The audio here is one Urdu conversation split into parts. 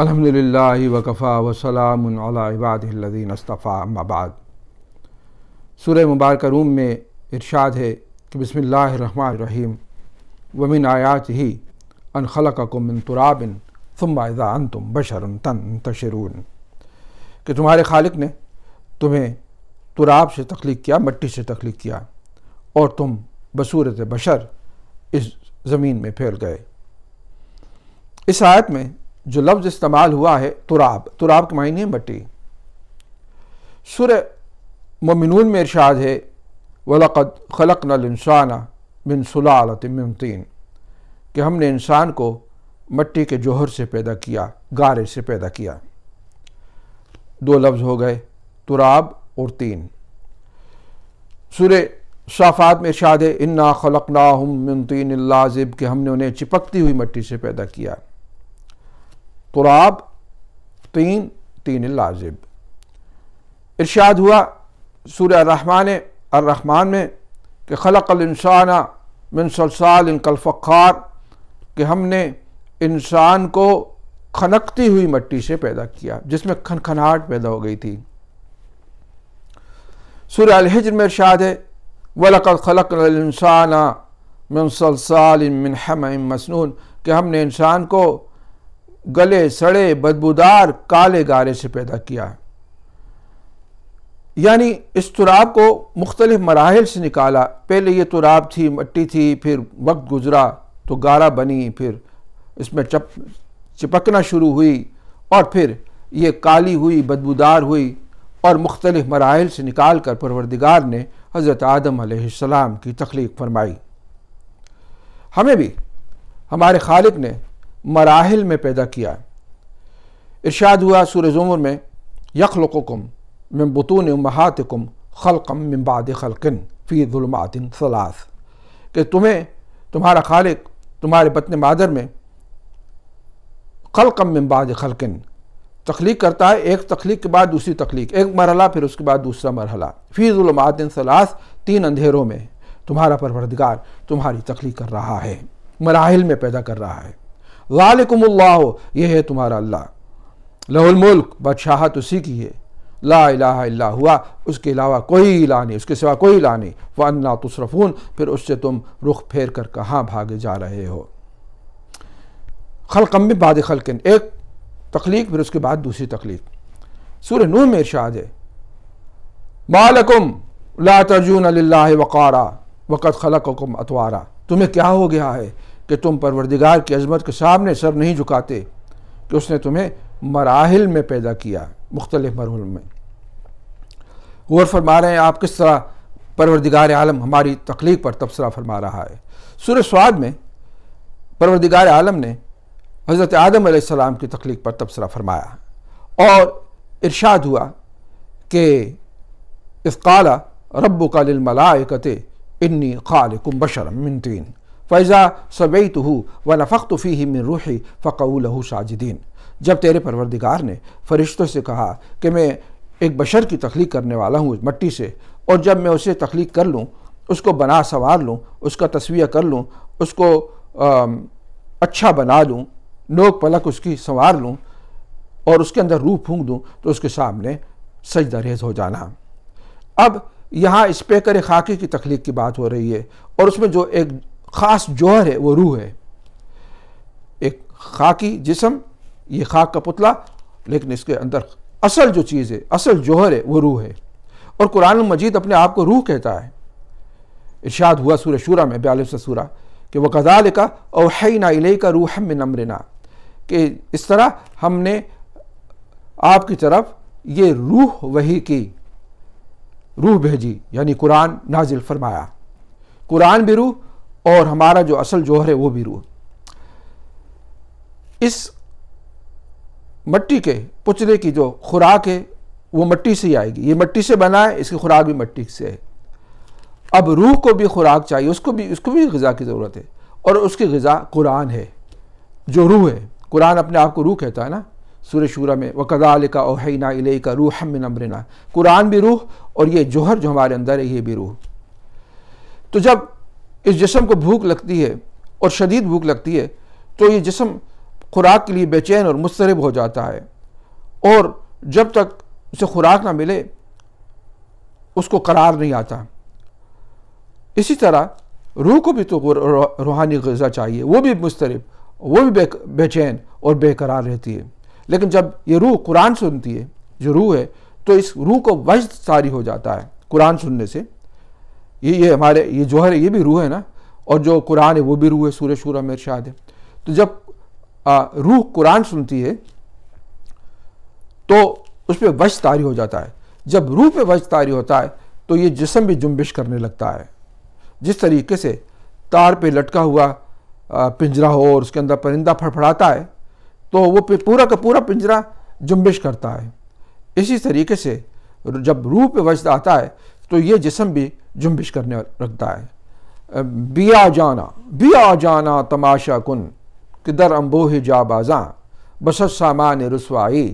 الحمد للہ وقفا وسلام عباد الدین مباد سورہ مبارک روم میں ارشاد ہے کہ بسم اللہ الرحمن الرحیم ومن آیات ہی ان خلقکم من تراب ثم اذا انتم بشر تن تشرون کہ تمہارے خالق نے تمہیں تراب سے تخلیق کیا مٹی سے تخلیق کیا اور تم بصورت بشر اس زمین میں پھیل گئے اس آیت میں جو لفظ استعمال ہوا ہے تراب تراب کے معنی ہے مٹی سر ممنون ارشاد ہے خَلَقْنَا الْإِنسَانَ نلنسانہ سُلَالَةٍ علت ممتین کہ ہم نے انسان کو مٹی کے جوہر سے پیدا کیا گارے سے پیدا کیا دو لفظ ہو گئے تراب اور تین سورہ صافات میں ارشاد ہے اِنَّا خَلَقْنَاهُمْ ناحم تِينِ اللہ کہ ہم نے انہیں چپکتی ہوئی مٹی سے پیدا کیا تراب تین تین اللازب ارشاد ہوا سورہ الرحمن الرحمن میں کہ خلق الانسان النسانہ منصل القلفقار کہ ہم نے انسان کو کھنکتی ہوئی مٹی سے پیدا کیا جس میں کھنکھناہٹ پیدا ہو گئی تھی سورہ الحجر میں ارشاد ہے وَلَقَدْ خَلَقْنَا الْإِنسَانَ مِنْ صَلْصَالٍ مِنْ حَمَئٍ مَسْنُونَ کہ ہم نے انسان کو گلے سڑے بدبودار کالے گارے سے پیدا کیا یعنی اس تراب کو مختلف مراحل سے نکالا پہلے یہ تراب تھی مٹی تھی پھر وقت گزرا تو گارا بنی پھر اس میں چپ چپکنا شروع ہوئی اور پھر یہ کالی ہوئی بدبودار ہوئی اور مختلف مراحل سے نکال کر پروردگار نے حضرت آدم علیہ السلام کی تخلیق فرمائی ہمیں بھی ہمارے خالق نے مراحل میں پیدا کیا ارشاد ہوا سور زمر میں یخلقکم من بطون امہاتکم خلقم من بعد خلقن فی ظلمات ثلاث کہ تمہیں تمہارا خالق تمہارے بطن مادر میں من بعد خلقن تخلیق کرتا ہے ایک تخلیق کے بعد دوسری تخلیق ایک مرحلہ پھر اس کے بعد دوسرا مرحلہ فی ظلمات ثلاث تین اندھیروں میں تمہارا پروردگار تمہاری تخلیق کر رہا ہے مراحل میں پیدا کر رہا ہے ذالکم اللہ یہ ہے تمہارا اللہ لہ الملک بادشاہت اسی کی ہے لا الہ الا ہوا اس کے علاوہ کوئی الہ نہیں اس کے سوا کوئی الہ نہیں وَأَنَّا تُصْرَفُونَ پھر اس سے تم رخ پھیر کر کہاں بھاگے جا رہے ہو خلقم باد خلقن ایک تخلیق پھر اس کے بعد دوسری تخلیق میں ارشاد ہے مالکم لا ترجون للہ وقارا وقت خلقکم اتوارا تمہیں کیا ہو گیا ہے کہ تم پروردگار کی عظمت کے سامنے سر نہیں جھکاتے کہ اس نے تمہیں مراحل میں پیدا کیا مختلف مرحل میں غور فرما رہے ہیں آپ کس طرح پروردگار عالم ہماری تخلیق پر تبصرہ فرما رہا ہے سور سواد میں پروردگار عالم نے حضرت آدم علیہ السلام کی تخلیق پر تبصرہ فرمایا اور ارشاد ہوا کہ افقالا رب کا للملائکت انی خالکم بشرم من تین فیضا صوی تو ہو و نفقت فی من روحی فقو الح جب تیرے پروردگار نے فرشتوں سے کہا کہ میں ایک بشر کی تخلیق کرنے والا ہوں مٹی سے اور جب میں اسے تخلیق کر لوں اس کو بنا سوار لوں اس کا تصویہ کر لوں اس کو اچھا بنا لوں نوک پلک اس کی سنوار لوں اور اس کے اندر روح پھونک دوں تو اس کے سامنے سجدہ ریز ہو جانا اب یہاں اسپیکر کر خاکے کی تخلیق کی بات ہو رہی ہے اور اس میں جو ایک خاص جوہر ہے وہ روح ہے ایک خاکی جسم یہ خاک کا پتلا لیکن اس کے اندر اصل جو چیز ہے اصل جوہر ہے وہ روح ہے اور قرآن المجید اپنے آپ کو روح کہتا ہے ارشاد ہوا سورہ شورہ میں سے سورہ کہ وہ غزال کا اور حئی کا روح نمرنا کہ اس طرح ہم نے آپ کی طرف یہ روح وہی کی روح بھیجی یعنی قرآن نازل فرمایا قرآن بھی روح اور ہمارا جو اصل جوہر ہے وہ بھی روح اس مٹی کے پچھلے کی جو خوراک ہے وہ مٹی سے ہی آئے گی یہ مٹی سے بنا ہے اس کی خوراک بھی مٹی سے ہے اب روح کو بھی خوراک چاہیے اس کو بھی اس کو بھی غذا کی ضرورت ہے اور اس کی غذا قرآن ہے جو روح ہے قرآن اپنے آپ کو روح کہتا ہے نا سورہ شورہ میں وہ قدا لِ کا اوحینا ال کا قرآن بھی روح اور یہ جوہر جو ہمارے اندر ہے یہ بھی روح تو جب اس جسم کو بھوک لگتی ہے اور شدید بھوک لگتی ہے تو یہ جسم خوراک کے لیے بے چین اور مسترب ہو جاتا ہے اور جب تک اسے خوراک نہ ملے اس کو قرار نہیں آتا اسی طرح روح کو بھی تو روحانی غذا چاہیے وہ بھی مسترب وہ بھی بے چین اور بے قرار رہتی ہے لیکن جب یہ روح قرآن سنتی ہے جو روح ہے تو اس روح کو وجد ساری ہو جاتا ہے قرآن سننے سے یہ یہ ہمارے یہ جوہر ہے یہ بھی روح ہے نا اور جو قرآن ہے وہ بھی روح ہے سورہ شورہ میں ارشاد ہے تو جب روح قرآن سنتی ہے تو اس پہ وشد تاری ہو جاتا ہے جب روح پہ وز تاری ہوتا ہے تو یہ جسم بھی جنبش کرنے لگتا ہے جس طریقے سے تار پہ لٹکا ہوا پنجرا ہو اور اس کے اندر پرندہ پھڑ پھڑاتا ہے تو وہ پورا کا پورا پنجرا جنبش کرتا ہے اسی طریقے سے جب روح پہ وجد آتا ہے تو یہ جسم بھی جنبش کرنے رکھتا ہے بیا بیا جانا جانا تماشا کن کدر امبوہ جا بازاں بس سامان رسوائی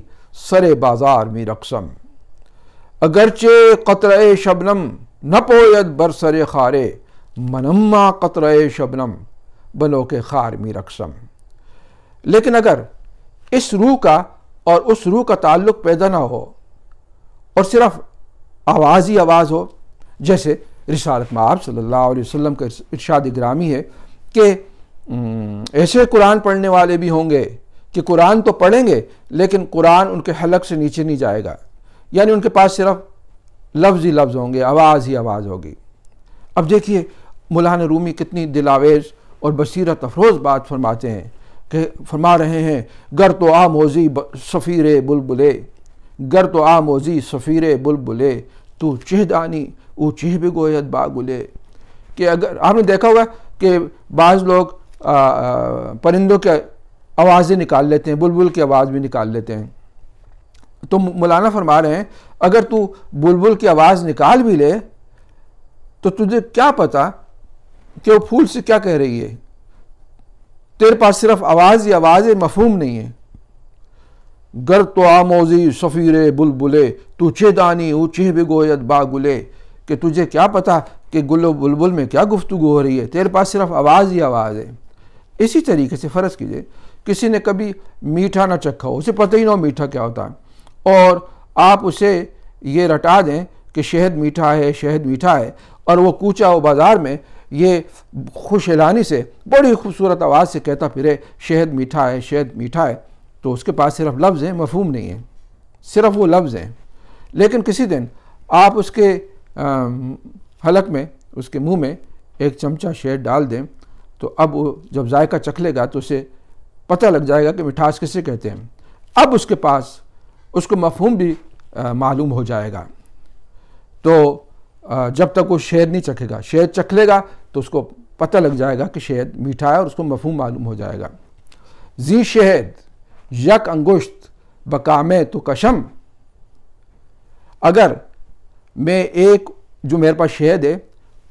سر بازار میں رقصم اگرچہ قطرہ شبنم پوید بر سر خارے منما قطرہ شبنم بنو کے خار می رقسم لیکن اگر اس روح کا اور اس روح کا تعلق پیدا نہ ہو اور صرف آواز ہی آواز ہو جیسے رسالت میں آپ صلی اللہ علیہ وسلم کا ارشاد اگرامی ہے کہ ایسے قرآن پڑھنے والے بھی ہوں گے کہ قرآن تو پڑھیں گے لیکن قرآن ان کے حلق سے نیچے نہیں جائے گا یعنی ان کے پاس صرف لفظ ہی لفظ ہوں گے آواز ہی آواز ہوگی اب دیکھیے مولانا رومی کتنی دلاویز اور بصیرت افروز بات فرماتے ہیں کہ فرما رہے ہیں گر تو آ موزی بلبلے گر تو آموزی سفیر بلبلے تو چہ دانی او چہ بگویت باگلے کہ اگر آپ نے دیکھا ہوا ہے کہ بعض لوگ پرندوں کے آوازیں نکال لیتے ہیں بلبل کی آواز بھی نکال لیتے ہیں تو مولانا فرما رہے ہیں اگر تو بلبل کی آواز نکال بھی لے تو تجھے کیا پتہ کہ وہ پھول سے کیا کہہ رہی ہے تیرے پاس صرف آواز ہی آواز مفہوم نہیں ہے گر تو آموزی سفیر بلبلے تو دانی اونچے بگویت با گلے کہ تجھے کیا پتا کہ گل و بلبل میں کیا گفتگو ہو رہی ہے تیرے پاس صرف آواز ہی آواز ہے اسی طریقے سے فرض کیجئے کسی نے کبھی میٹھا نہ چکھا ہو اسے پتہ ہی نہ ہو میٹھا کیا ہوتا ہے اور آپ اسے یہ رٹا دیں کہ شہد میٹھا ہے شہد میٹھا ہے اور وہ کوچہ و بازار میں یہ خوش اعلانی سے بڑی خوبصورت آواز سے کہتا پھرے شہد میٹھا ہے شہد میٹھا ہے تو اس کے پاس صرف لفظ ہیں مفہوم نہیں ہیں صرف وہ لفظ ہیں لیکن کسی دن آپ اس کے حلق میں اس کے منہ میں ایک چمچہ شہد ڈال دیں تو اب وہ جب ذائقہ چکھ لے گا تو اسے پتہ لگ جائے گا کہ مٹھاس کسے کہتے ہیں اب اس کے پاس اس کو مفہوم بھی معلوم ہو جائے گا تو جب تک وہ شہد نہیں چکھے گا شہد چکھ لے گا تو اس کو پتہ لگ جائے گا کہ شہد میٹھا ہے اور اس کو مفہوم معلوم ہو جائے گا زی شہد یک انگوشت بکامے تو کشم اگر میں ایک جو میرے پاس شہد ہے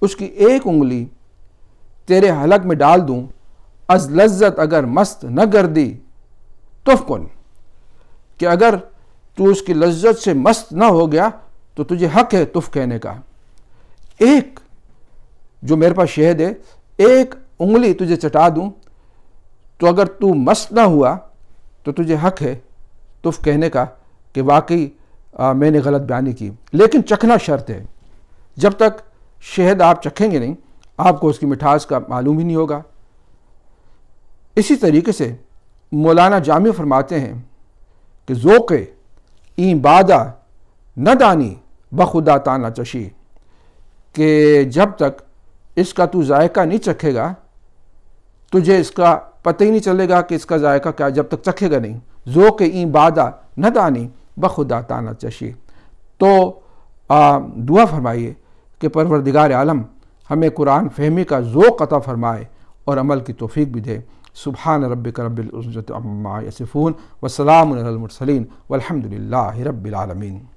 اس کی ایک انگلی تیرے حلق میں ڈال دوں از لذت اگر مست نہ کر دی تف کن کہ اگر تو اس کی لذت سے مست نہ ہو گیا تو تجھے حق ہے تف کہنے کا ایک جو میرے پاس شہد ہے ایک انگلی تجھے چٹا دوں تو اگر تو مست نہ ہوا تو تجھے حق ہے تف کہنے کا کہ واقعی میں نے غلط بیانی کی لیکن چکھنا شرط ہے جب تک شہد آپ چکھیں گے نہیں آپ کو اس کی مٹھاس کا معلوم ہی نہیں ہوگا اسی طریقے سے مولانا جامعہ فرماتے ہیں کہ ذوق این بادہ نہ دانی بخدا تانا چشی کہ جب تک اس کا تو ذائقہ نہیں چکھے گا تجھے اس کا پتہ ہی نہیں چلے گا کہ اس کا ذائقہ کیا جب تک چکھے گا نہیں ذوق این بادہ نہ دانی بخدا تانا چشی تو دعا فرمائیے کہ پروردگار عالم ہمیں قرآن فہمی کا عطا فرمائے اور عمل کی توفیق بھی دے سبحان ربک رب العزت عما یسفون وسلام المرسلین والحمد للہ رب العالمین